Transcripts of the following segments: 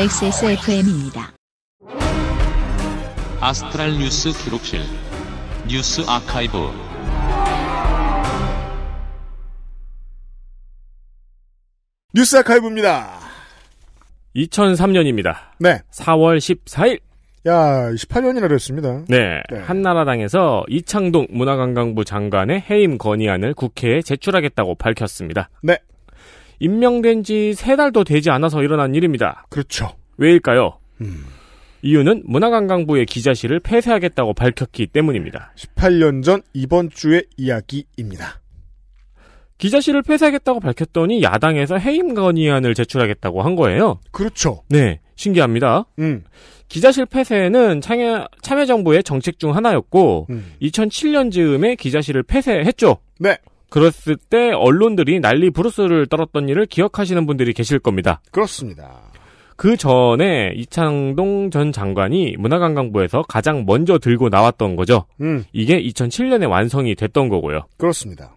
XSFM입니다. 아스트랄 뉴스 기록실 뉴스 아카이브 뉴스 아카이브입니다. 2003년입니다. 네. 4월 14일. 야, 1 8년이라그랬습니다 네, 네. 한나라당에서 이창동 문화관광부 장관의 해임 건의안을 국회에 제출하겠다고 밝혔습니다. 네. 임명된 지 세 달도 되지 않아서 일어난 일입니다. 그렇죠. 왜일까요? 음. 이유는 문화관광부의 기자실을 폐쇄하겠다고 밝혔기 때문입니다. 18년 전 이번 주의 이야기입니다. 기자실을 폐쇄하겠다고 밝혔더니 야당에서 해임 건의안을 제출하겠다고 한 거예요. 그렇죠. 네, 신기합니다. 음. 기자실 폐쇄는 참여, 참여정부의 정책 중 하나였고 음. 2007년 즈음에 기자실을 폐쇄했죠. 네. 그랬을 때 언론들이 난리 브루스를 떨었던 일을 기억하시는 분들이 계실 겁니다. 그렇습니다. 그 전에 이창동 전 장관이 문화관광부에서 가장 먼저 들고 나왔던 거죠. 음. 이게 2007년에 완성이 됐던 거고요. 그렇습니다.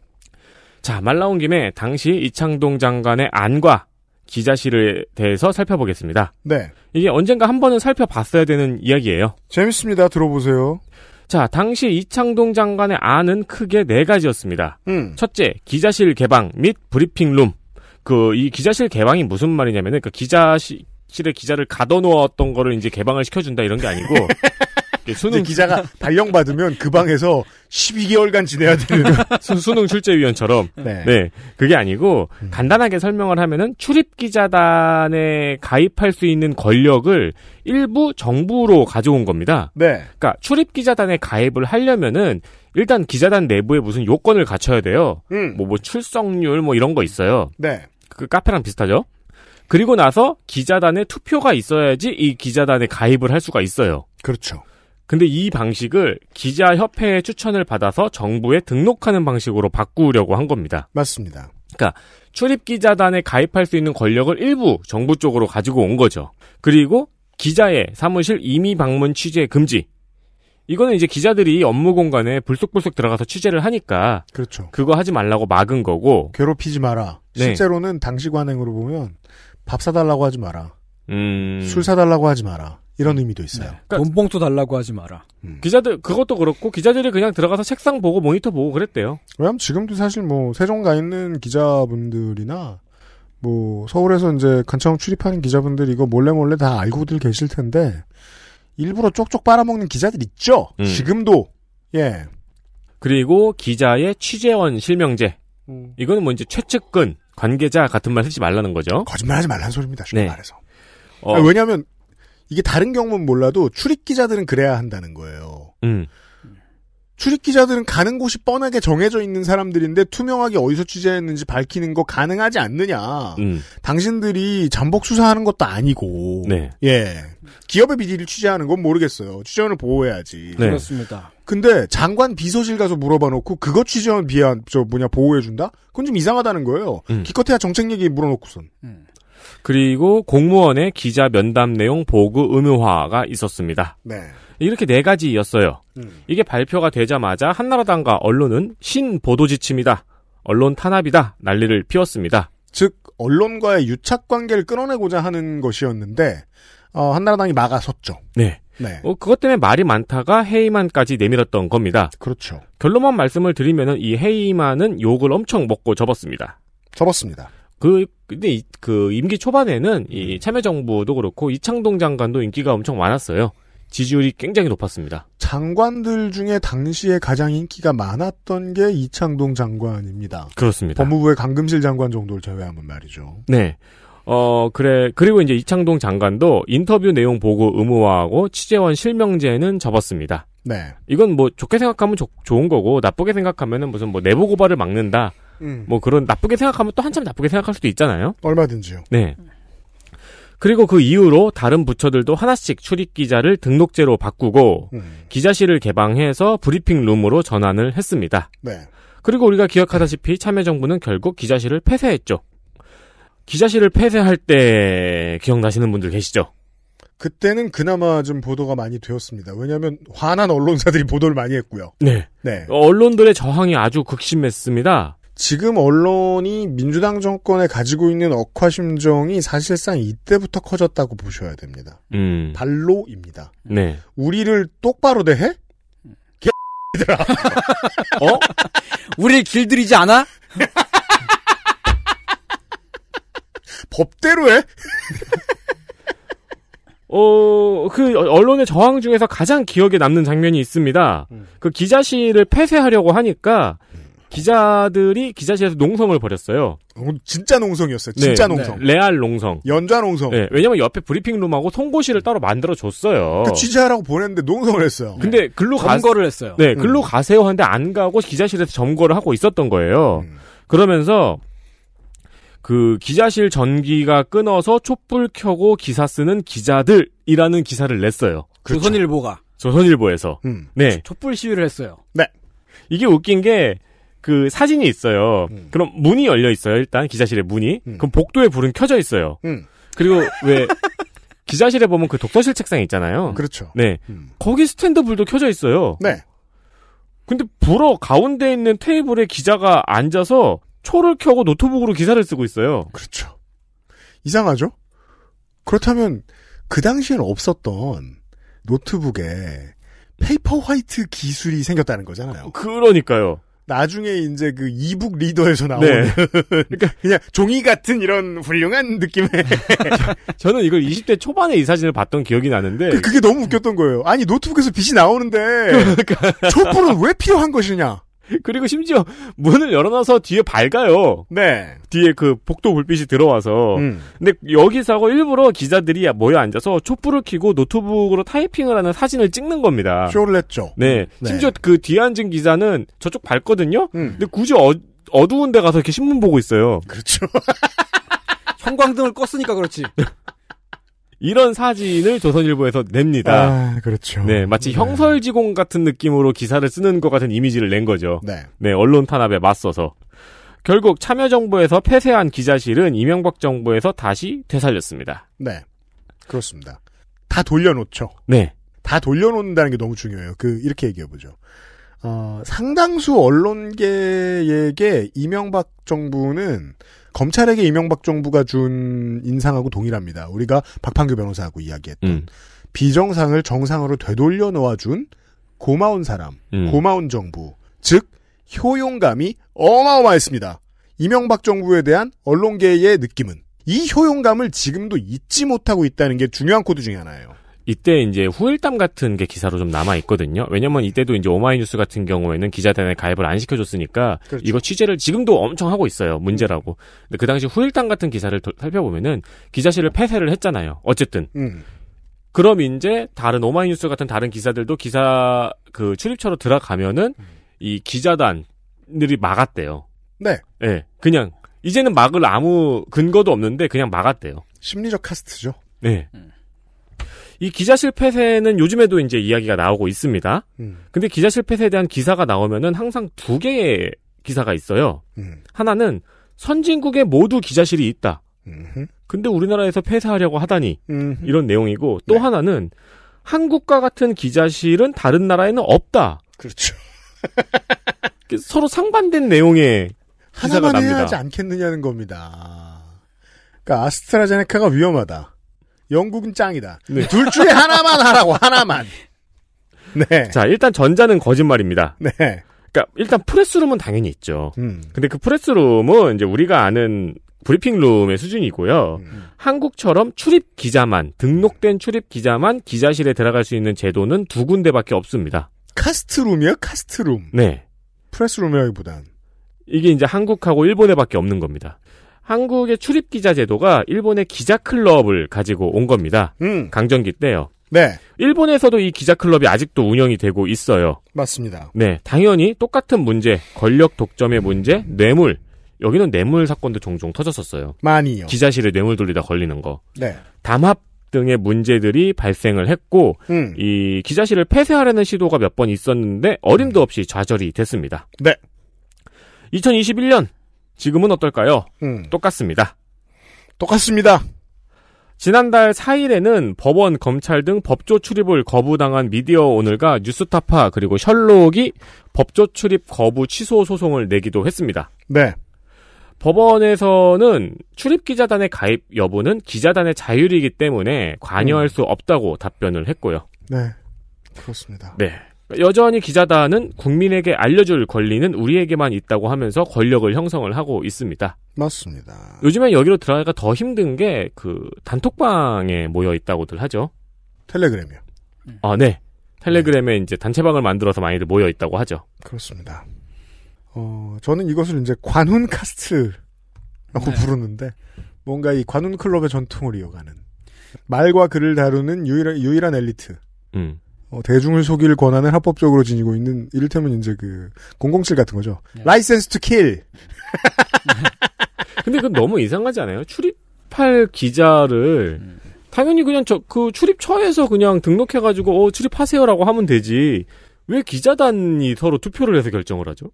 자, 말 나온 김에 당시 이창동 장관의 안과 기자실에 대해서 살펴보겠습니다. 네. 이게 언젠가 한 번은 살펴봤어야 되는 이야기예요. 재밌습니다. 들어보세요. 자, 당시 이창동 장관의 안은 크게 네 가지였습니다. 음. 첫째, 기자실 개방 및 브리핑룸. 그, 이 기자실 개방이 무슨 말이냐면은, 그 그러니까 기자실에 기자를 가둬놓았던 거를 이제 개방을 시켜준다 이런 게 아니고, 예, 수능 기자가 발령 받으면 그 방에서 12개월간 지내야 되는 수능 출제위원처럼 네. 네. 그게 아니고 음. 간단하게 설명을 하면은 출입 기자단에 가입할 수 있는 권력을 일부 정부로 가져온 겁니다. 네. 그러니까 출입 기자단에 가입을 하려면은 일단 기자단 내부에 무슨 요건을 갖춰야 돼요. 음. 뭐, 뭐 출석률 뭐 이런 거 있어요. 네. 그 카페랑 비슷하죠. 그리고 나서 기자단에 투표가 있어야지 이 기자단에 가입을 할 수가 있어요. 그렇죠. 근데 이 방식을 기자협회의 추천을 받아서 정부에 등록하는 방식으로 바꾸려고 한 겁니다. 맞습니다. 그러니까 출입기자단에 가입할 수 있는 권력을 일부 정부 쪽으로 가지고 온 거죠. 그리고 기자의 사무실 임의 방문 취재 금지. 이거는 이제 기자들이 업무 공간에 불쑥불쑥 들어가서 취재를 하니까 그렇죠. 그거 하지 말라고 막은 거고 괴롭히지 마라. 네. 실제로는 당시 관행으로 보면 밥 사달라고 하지 마라. 음... 술 사달라고 하지 마라. 이런 의미도 있어요. 네. 그러니까 돈봉투 달라고 하지 마라. 음. 기자들 그것도 그렇고 기자들이 그냥 들어가서 책상 보고 모니터 보고 그랬대요. 왜냐면 지금도 사실 뭐 세종가 있는 기자분들이나 뭐 서울에서 이제 간청 출입하는 기자분들 이거 몰래 몰래 다 알고들 계실 텐데 일부러 쪽쪽 빨아먹는 기자들 있죠. 음. 지금도 예. 그리고 기자의 취재원 실명제. 음. 이거는 뭐 이제 최측근 관계자 같은 말 쓰지 말라는 거죠. 거짓말하지 말라는 소리입니다. 쉽게 네. 말해서. 어. 아 왜냐하면 이게 다른 경우는 몰라도 출입 기자들은 그래야 한다는 거예요. 음. 출입 기자들은 가는 곳이 뻔하게 정해져 있는 사람들인데 투명하게 어디서 취재했는지 밝히는 거 가능하지 않느냐. 음. 당신들이 잠복 수사하는 것도 아니고. 네. 예. 기업의 비리를 취재하는 건 모르겠어요. 취재원을 보호해야지. 네. 그렇습니다. 근데 장관 비서실 가서 물어봐 놓고 그거 취재원 비하 저 뭐냐 보호해 준다? 그건 좀 이상하다는 거예요. 음. 기껏해야 정책 얘기 물어놓고선. 음. 그리고 공무원의 기자 면담 내용 보고 의무화가 있었습니다. 네. 이렇게 네 가지였어요. 음. 이게 발표가 되자마자 한나라당과 언론은 신보도 지침이다. 언론 탄압이다. 난리를 피웠습니다. 즉 언론과의 유착 관계를 끊어내고자 하는 것이었는데 어, 한나라당이 막아섰죠. 네. 네. 어, 그것 때문에 말이 많다가 헤이만까지 내밀었던 겁니다. 그렇죠. 결론만 말씀을 드리면이 헤이만은 욕을 엄청 먹고 접었습니다. 접었습니다. 그 근데 이, 그 임기 초반에는 이 음. 참여정부도 그렇고 이창동 장관도 인기가 엄청 많았어요. 지지율이 굉장히 높았습니다. 장관들 중에 당시에 가장 인기가 많았던 게 이창동 장관입니다. 그렇습니다. 법무부의 강금실 장관 정도를 제외하면 말이죠. 네. 어, 그래. 그리고 이제 이창동 장관도 인터뷰 내용 보고 의무화하고 취재원 실명제는 접었습니다. 네. 이건 뭐 좋게 생각하면 조, 좋은 거고 나쁘게 생각하면은 무슨 뭐 내부 고발을 막는다. 음. 뭐 그런 나쁘게 생각하면 또 한참 나쁘게 생각할 수도 있잖아요. 얼마든지요. 네. 그리고 그 이후로 다른 부처들도 하나씩 출입 기자를 등록제로 바꾸고 음. 기자실을 개방해서 브리핑 룸으로 전환을 했습니다. 네. 그리고 우리가 기억하다시피 참여정부는 결국 기자실을 폐쇄했죠. 기자실을 폐쇄할 때 기억나시는 분들 계시죠? 그때는 그나마 좀 보도가 많이 되었습니다. 왜냐하면 화난 언론사들이 보도를 많이 했고요. 네. 네. 언론들의 저항이 아주 극심했습니다. 지금 언론이 민주당 정권에 가지고 있는 억화 심정이 사실상 이때부터 커졌다고 보셔야 됩니다. 음. 발로입니다. 네. 우리를 똑바로 대해? 개들아. 어? 우리를 길들이지 않아? 법대로 해? 어, 그 언론의 저항 중에서 가장 기억에 남는 장면이 있습니다. 음. 그 기자실을 폐쇄하려고 하니까 기자들이 기자실에서 농성을 벌였어요. 어, 진짜 농성이었어요. 진짜 네, 농성. 네. 레알 농성. 연좌 농성. 네, 왜냐면 옆에 브리핑룸하고 송고실을 따로 만들어 줬어요. 그 취재하라고 보냈는데 농성을 했어요. 근데 글로 가 점거를 했어요. 네, 음. 글로 음. 가세요 하는데 안 가고 기자실에서 점거를 하고 있었던 거예요. 음. 그러면서 그 기자실 전기가 끊어서 촛불 켜고 기사 쓰는 기자들이라는 기사를 냈어요. 그렇죠. 조선일보가 조선일보에서 음. 네 촛불 시위를 했어요. 네 이게 웃긴 게그 사진이 있어요. 음. 그럼 문이 열려 있어요. 일단 기자실에 문이. 음. 그럼 복도에 불은 켜져 있어요. 음. 그리고 왜 기자실에 보면 그 독서실 책상 있잖아요. 그렇죠. 네. 음. 거기 스탠드 불도 켜져 있어요. 네. 근데 불어 가운데 있는 테이블에 기자가 앉아서 초를 켜고 노트북으로 기사를 쓰고 있어요. 그렇죠. 이상하죠? 그렇다면 그 당시엔 없었던 노트북에 페이퍼 화이트 기술이 생겼다는 거잖아요. 그러니까요. 나중에 이제 그 이북 리더에서 나오는 네. 그러니까, 그러니까 그냥 종이 같은 이런 훌륭한 느낌의 저는 이걸 20대 초반에 이 사진을 봤던 기억이 나는데 그, 그게 너무 웃겼던 거예요. 아니 노트북에서 빛이 나오는데 그러니까. 촛불은 왜 필요한 것이냐? 그리고 심지어 문을 열어놔서 뒤에 밝아요. 네. 뒤에 그 복도 불빛이 들어와서. 음. 근데 여기서 일부러 기자들이 모여 앉아서 촛불을 켜고 노트북으로 타이핑을 하는 사진을 찍는 겁니다. 쇼를 했죠. 네. 음. 네. 심지어 그 뒤에 앉은 기자는 저쪽 밝거든요. 음. 근데 굳이 어, 어두운 데 가서 이렇게 신문 보고 있어요. 그렇죠. 형광등을 껐으니까 그렇지. 이런 사진을 조선일보에서 냅니다. 아, 그렇죠. 네, 마치 네. 형설지공 같은 느낌으로 기사를 쓰는 것 같은 이미지를 낸 거죠. 네. 네, 언론 탄압에 맞서서. 결국 참여정부에서 폐쇄한 기자실은 이명박 정부에서 다시 되살렸습니다. 네. 그렇습니다. 다 돌려놓죠. 네. 다 돌려놓는다는 게 너무 중요해요. 그, 이렇게 얘기해보죠. 어, 상당수 언론계에게 이명박 정부는 검찰에게 이명박 정부가 준 인상하고 동일합니다. 우리가 박판규 변호사하고 이야기했던 음. 비정상을 정상으로 되돌려 놓아준 고마운 사람, 음. 고마운 정부, 즉 효용감이 어마어마했습니다. 이명박 정부에 대한 언론계의 느낌은 이 효용감을 지금도 잊지 못하고 있다는 게 중요한 코드 중에 하나예요. 이때 이제 후일담 같은 게 기사로 좀 남아 있거든요. 왜냐면 이때도 이제 오마이뉴스 같은 경우에는 기자단에 가입을 안 시켜줬으니까 그렇죠. 이거 취재를 지금도 엄청 하고 있어요. 문제라고. 근데 그 당시 후일담 같은 기사를 도, 살펴보면은 기자실을 폐쇄를 했잖아요. 어쨌든. 음. 그럼 이제 다른 오마이뉴스 같은 다른 기사들도 기사 그 출입처로 들어가면은 음. 이 기자단들이 막았대요. 네. 예. 네, 그냥 이제는 막을 아무 근거도 없는데 그냥 막았대요. 심리적 카스트죠. 네. 음. 이 기자실 폐쇄는 요즘에도 이제 이야기가 나오고 있습니다. 음. 근데 기자실 폐쇄에 대한 기사가 나오면은 항상 두 개의 기사가 있어요. 음. 하나는 선진국에 모두 기자실이 있다. 음흠. 근데 우리나라에서 폐쇄하려고 하다니 음흠. 이런 내용이고 또 네. 하나는 한국과 같은 기자실은 다른 나라에는 없다. 그렇죠. 그 서로 상반된 내용의 기사가 하나만 납니다. 하지 않겠느냐는 겁니다. 그러니까 아스트라제네카가 위험하다. 영국은 짱이다. 네. 둘 중에 하나만 하라고 하나만. 네. 자 일단 전자는 거짓말입니다. 네. 그러니까 일단 프레스룸은 당연히 있죠. 음. 근데 그 프레스룸은 이제 우리가 아는 브리핑룸의 수준이고요. 음. 한국처럼 출입 기자만 등록된 출입 기자만 기자실에 들어갈 수 있는 제도는 두 군데밖에 없습니다. 카스트룸이요? 카스트룸. 네. 프레스룸이라기보단. 이게 이제 한국하고 일본에밖에 없는 겁니다. 한국의 출입 기자 제도가 일본의 기자 클럽을 가지고 온 겁니다. 음. 강점기 때요. 네. 일본에서도 이 기자 클럽이 아직도 운영이 되고 있어요. 맞습니다. 네. 당연히 똑같은 문제, 권력 독점의 문제, 뇌물. 여기는 뇌물 사건도 종종 터졌었어요. 많이요. 기자실에 뇌물 돌리다 걸리는 거. 네. 담합 등의 문제들이 발생을 했고 음. 이 기자실을 폐쇄하려는 시도가 몇 번 있었는데 어림도 없이 좌절이 됐습니다. 네. 2021년 지금은 어떨까요? 음. 똑같습니다. 똑같습니다. 지난달 4일에는 법원, 검찰 등 법조 출입을 거부당한 미디어 오늘과 뉴스타파 그리고 셜록이 법조 출입 거부 취소 소송을 내기도 했습니다. 네. 법원에서는 출입 기자단의 가입 여부는 기자단의 자율이기 때문에 관여할 음. 수 없다고 답변을 했고요. 네. 그렇습니다. 네. 그러니까 여전히 기자단은 국민에게 알려줄 권리는 우리에게만 있다고 하면서 권력을 형성을 하고 있습니다. 맞습니다. 요즘엔 여기로 들어가기가 더 힘든 게 그 단톡방에 모여 있다고들 하죠. 텔레그램이요. 네. 아, 네. 텔레그램에 네. 이제 단체방을 만들어서 많이들 모여 있다고 하죠. 그렇습니다. 어, 저는 이것을 이제 관훈 카스트라고 네. 부르는데 뭔가 이 관훈 클럽의 전통을 이어가는 말과 글을 다루는 유일한, 유일한 엘리트. 음. 어, 대중을 속일 권한을 합법적으로 지니고 있는 이를테면 이제 그007 같은 거죠. 라이센스 투 킬. 근데 그건 너무 이상하지 않아요? 출입할 기자를 음. 당연히 그냥 저 그 출입처에서 그냥 등록해 가지고 어 출입하세요라고 하면 되지. 왜 기자단이 서로 투표를 해서 결정을 하죠?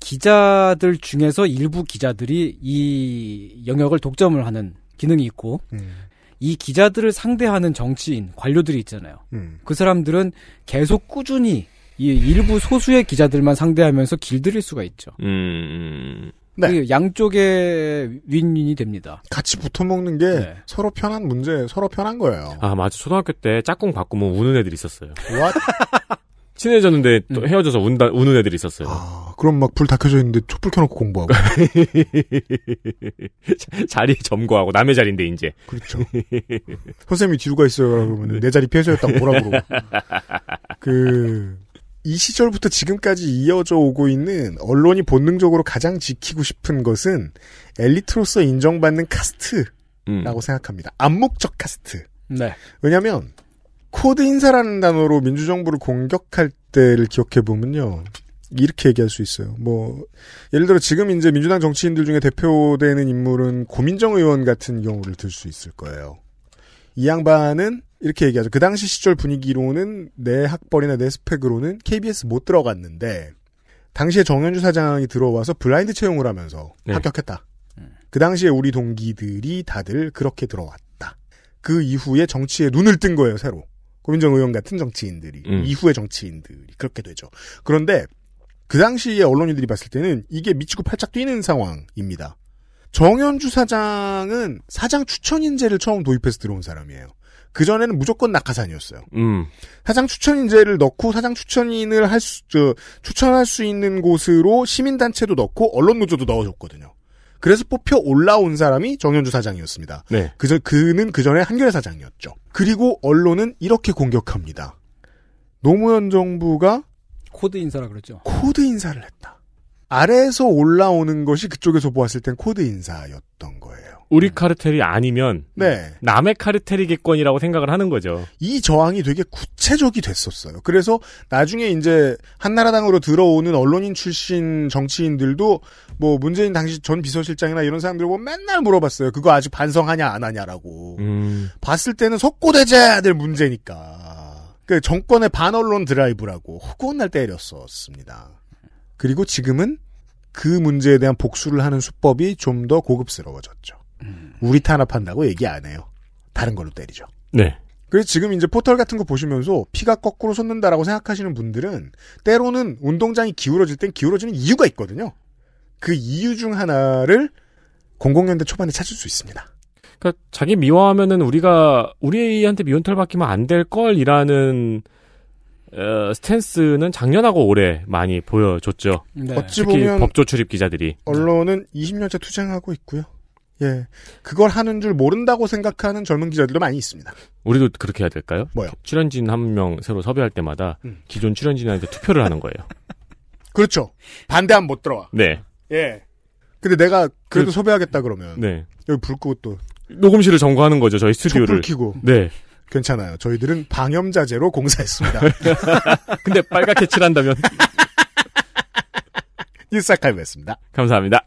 기자들 중에서 일부 기자들이 이 영역을 독점을 하는 기능이 있고 음. 이 기자들을 상대하는 정치인 관료들이 있잖아요. 음. 그 사람들은 계속 꾸준히 이 일부 소수의 기자들만 상대하면서 길들일 수가 있죠. 음. 음. 네. 그 양쪽의 윈윈이 됩니다. 같이 붙어먹는 게 네. 서로 편한 문제, 서로 편한 거예요. 아 맞아. 초등학교 때 짝꿍 바꾸면 우는 애들 있었어요. What? 친해졌는데 또 음. 헤어져서 운다, 우는 애들이 있었어요. 아, 그럼 막 불 다 켜져 있는데 촛불 켜놓고 공부하고. 자리 점거하고 남의 자리인데 이제. 그렇죠. 선생님이 뒤로 가 있어요. 그러면 내 자리 폐쇄했다고 뭐라 고 그러고. 그, 이 시절부터 지금까지 이어져 오고 있는 언론이 본능적으로 가장 지키고 싶은 것은 엘리트로서 인정받는 카스트라고 음. 생각합니다. 암묵적 카스트. 네. 왜냐면 하 코드 인사라는 단어로 민주정부를 공격할 때를 기억해 보면요. 이렇게 얘기할 수 있어요. 뭐 예를 들어 지금 이제 민주당 정치인들 중에 대표되는 인물은 고민정 의원 같은 경우를 들 수 있을 거예요. 이 양반은 이렇게 얘기하죠. 그 당시 시절 분위기로는 내 학벌이나 내 스펙으로는 KBS 못 들어갔는데 당시에 정현주 사장이 들어와서 블라인드 채용을 하면서 네. 합격했다. 그 당시에 우리 동기들이 다들 그렇게 들어왔다. 그 이후에 정치에 눈을 뜬 거예요, 새로. 고민정 의원 같은 정치인들이 음. 이후의 정치인들이 그렇게 되죠. 그런데 그 당시에 언론인들이 봤을 때는 이게 미치고 팔짝 뛰는 상황입니다. 정현주 사장은 사장 추천인재를 처음 도입해서 들어온 사람이에요. 그 전에는 무조건 낙하산이었어요. 음. 사장 추천인재를 넣고 사장 추천인을 할 수, 저, 추천할 수 있는 곳으로 시민단체도 넣고 언론노조도 넣어줬거든요. 그래서 뽑혀 올라온 사람이 정현주 사장이었습니다. 네. 그전 그는 그 전에 한겨레 사장이었죠. 그리고 언론은 이렇게 공격합니다. 노무현 정부가 코드 인사라 그랬죠. 코드 인사를 했다. 아래에서 올라오는 것이 그쪽에서 보았을 땐 코드 인사였던 거예요. 우리 카르텔이 아니면 네. 남의 카르텔이겠건이라고 생각을 하는 거죠. 이 저항이 되게 구체적이 됐었어요. 그래서 나중에 이제 한나라당으로 들어오는 언론인 출신 정치인들도 뭐 문재인 당시 전 비서실장이나 이런 사람들 보면 맨날 물어봤어요. 그거 아직 반성하냐 안 하냐라고. 음. 봤을 때는 석고대제될 문제니까. 그 정권의 반언론 드라이브라고 허구날 때렸었습니다. 그리고 지금은 그 문제에 대한 복수를 하는 수법이 좀 더 고급스러워졌죠. 우리 탄압한다고 얘기 안 해요. 다른 걸로 때리죠. 네. 그래서 지금 이제 포털 같은 거 보시면서 피가 거꾸로 솟는다라고 생각하시는 분들은 때로는 운동장이 기울어질 땐 기울어지는 이유가 있거든요. 그 이유 중 하나를 00년대 초반에 찾을 수 있습니다. 그러니까 자기 미워하면은 우리가 우리한테 미운털 받기면 안 될 걸이라는 어, 스탠스는 작년하고 올해 많이 보여줬죠. 네. 어찌 보면 법조 출입 기자들이 언론은 20년째 투쟁하고 있고요. 예. 그걸 하는 줄 모른다고 생각하는 젊은 기자들도 많이 있습니다. 우리도 그렇게 해야 될까요? 뭐요? 출연진 한 명 새로 섭외할 때마다 음. 기존 출연진한테 투표를 하는 거예요. 그렇죠. 반대하면 못 들어와. 네. 예. 근데 내가 그래도 그, 섭외하겠다 그러면. 네. 여기 불 끄고 또. 녹음실을 정거하는 거죠, 저희 스튜디오를. 켜고. 네. 괜찮아요. 저희들은 방염자재로 공사했습니다. 근데 빨갛게 칠한다면. 뉴스 아카이브였습니다. 감사합니다.